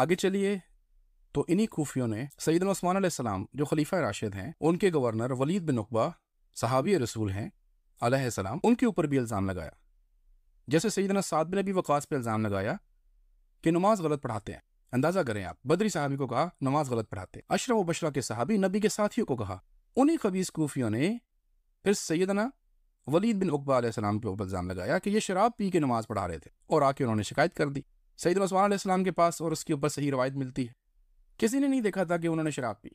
आगे चलिए तो इन्हीं खुफियों ने सईद उस्मान सलाम जो खलीफा राशिद हैं उनके गवर्नर वलीद बिन उकबा सहाबी रसूल हैं सलाम उनके ऊपर भी इल्ज़ाम लगाया जैसे सईदना साद बिन अबी वक़ास पर इल्ज़ाम लगाया कि नमाज गलत पढ़ाते हैं अंदाज़ा करें आप बदरी साहबी को कहा नमाज गलत पढ़ाते अशरफ व बशरा के सहाबी नबी के साथियों को कहा उन्हीं खबीस खुफियों ने फिर सैदना वलीद बिन उकबा सलाम के ऊपर इल्ज़ाम लगाया कि ये शराब पी के नमाज पढ़ा रहे थे और आके उन्होंने शिकायत कर दी सईद मसमान के पास और उसके ऊपर सही रवायत मिलती है किसी ने नहीं देखा था कि उन्होंने शराब पी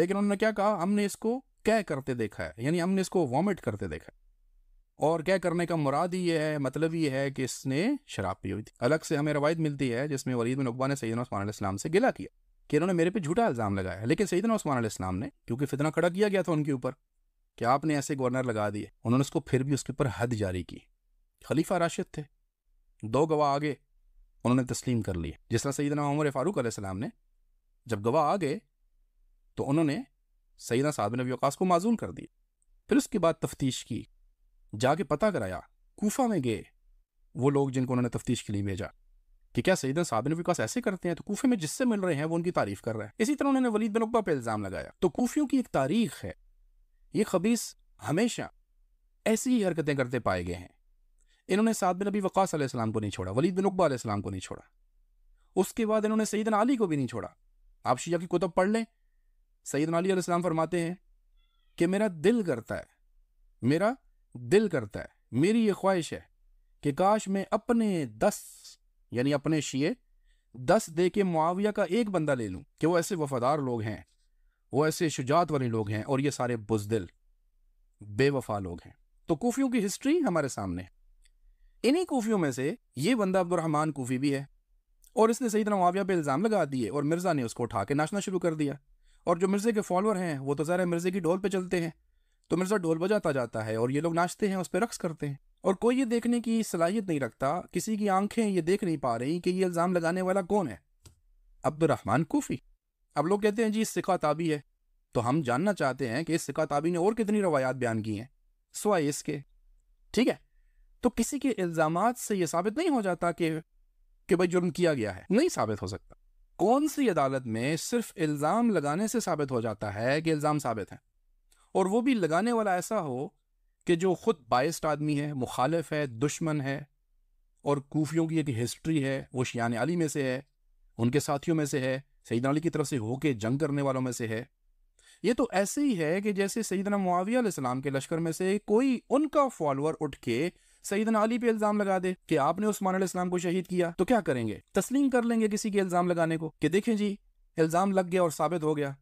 लेकिन उन्होंने क्या कहा हमने इसको कै करते देखा है यानी हमने इसको वॉमिट करते देखा है और क्या करने का मुराद ये है मतलब ये है कि इसने शराब पी हुई थी अलग से हमें रवायत मिलती है जिसमें वलीद बिन अकबा ने सईद उस्मान इस्लाम से गिला किया कि इन्होंने मेरे पे झूठा इल्ज़ाम लगाया लेकिन सईद उस्मान इस्लाम ने क्योंकि फितना खड़ा किया गया था उनके ऊपर कि आपने ऐसे गवर्नर लगा दिए उन्होंने उसको फिर भी उसके ऊपर हद जारी की खलीफा राशिद थे दो गवाह आगे उन्होंने तस्लीम कर लिया जिस तरह सईदना उमर फारूक आसमाम ने जब गवाह आ गए तो उन्होंने सईदा साहब नबी वकास को माजूम कर दिया फिर उसके बाद तफ्तीश की जाके पता कराया कोफा में गए वो लोग जिनको उन्होंने तफ्तीश के लिए भेजा कि क्या सईदन साबिन विकास ऐसे करते हैं तो कोफे में जिससे मिल रहे हैं वो उनकी तारीफ कर रहे हैं इसी तरह उन्होंने वलीद बिन पर इल्ज़ाम लगाया तो कोफियों की एक तारीख है ये खबीस हमेशा ऐसी ही हरकतें करते पाए गए हैं इन्होंने साद बिन नबी वक़ास को नहीं छोड़ा वलीद बिन उकबा को नहीं छोड़ा उसके बाद इन्होंने सईदन अली को भी नहीं छोड़ा आप शिया की कुतब पढ़ लें सईदन अली फरमाते हैं कि मेरा दिल करता है मेरा दिल करता है मेरी ये ख्वाहिश है कि काश मैं अपने दस यानी अपने शिए दस दे के मुआविया का एक बंदा ले लूँ कि वो ऐसे वफादार लोग हैं वो ऐसे शुजात वाले लोग हैं और ये सारे बुजदिल बेवफा लोग हैं तो कोफियों की हिस्ट्री हमारे सामने है इन्हीं कोफियों में से ये बंदा अब्दुलरहमान कोफी भी है और इसने सही तरह मुआविया पे इल्ज़ाम लगा दिए और मिर्ज़ा ने उसको उठा के नाचना शुरू कर दिया और जो मिर्ज़े के फॉलोअर हैं वो तो ज़रा मिर्ज़े की डोल पे चलते हैं तो मिर्ज़ा डोल बजाता जाता है और ये लोग नाचते हैं उस पर रक्स करते हैं और कोई ये देखने की सलाहियत नहीं रखता किसी की आंखें ये देख नहीं पा रही कि ये इल्ज़ाम लगाने वाला कौन है अब्दुलरहमान कोफ़ी अब लोग कहते हैं जी सिका ताबी है तो हम जानना चाहते हैं कि इस सिका ताबी ने और कितनी रवायात बयान की हैं सवाए इसके ठीक है तो किसी के इल्ज़ाम से यह साबित नहीं हो जाता कि कि भाई जुर्म किया गया है नहीं साबित हो सकता कौन सी अदालत में सिर्फ इल्ज़ाम लगाने से साबित हो जाता है कि इल्ज़ाम साबित है और वो भी लगाने वाला ऐसा हो कि जो ख़ुद बाइस्ड आदमी है मुखालिफ है दुश्मन है और कोफियों की एक हिस्ट्री है वो शियान अली में से है उनके साथियों में से है सईद अली की तरफ से होके जंग करने वालों में से है ये तो ऐसे ही है कि जैसे सईदना मुआविया के लश्कर में से कोई उनका फॉलोअर उठ के सईदन अली पे इल्जाम लगा दे कि आपने उस्मान इस्लाम को शहीद किया तो क्या करेंगे तस्लीम कर लेंगे किसी के इल्जाम लगाने को कि देखें जी इल्जाम लग गया और साबित हो गया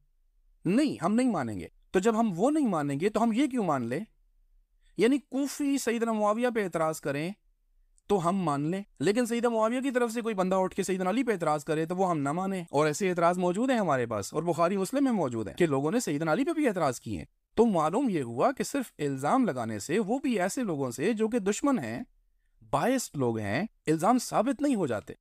नहीं हम नहीं मानेंगे तो जब हम वो नहीं मानेंगे तो हम ये क्यों मान लें यानी कोफी सईदना मुआविया पे एतराज़ करें तो हम मान लें लेकिन सईद मुआविया की तरफ से कोई बंदा उठ के सईदन अली पे एतराज करे तो वो हम ना माने और ऐसे एतराज मौजूद है हमारे पास और बुखारी मुस्लिम में मौजूद है कि लोगों ने सईद अली पे भी एतराज किए तो मालूम यह हुआ कि सिर्फ इल्ज़ाम लगाने से वो भी ऐसे लोगों से जो कि दुश्मन हैं बायस लोग हैं इल्ज़ाम साबित नहीं हो जाते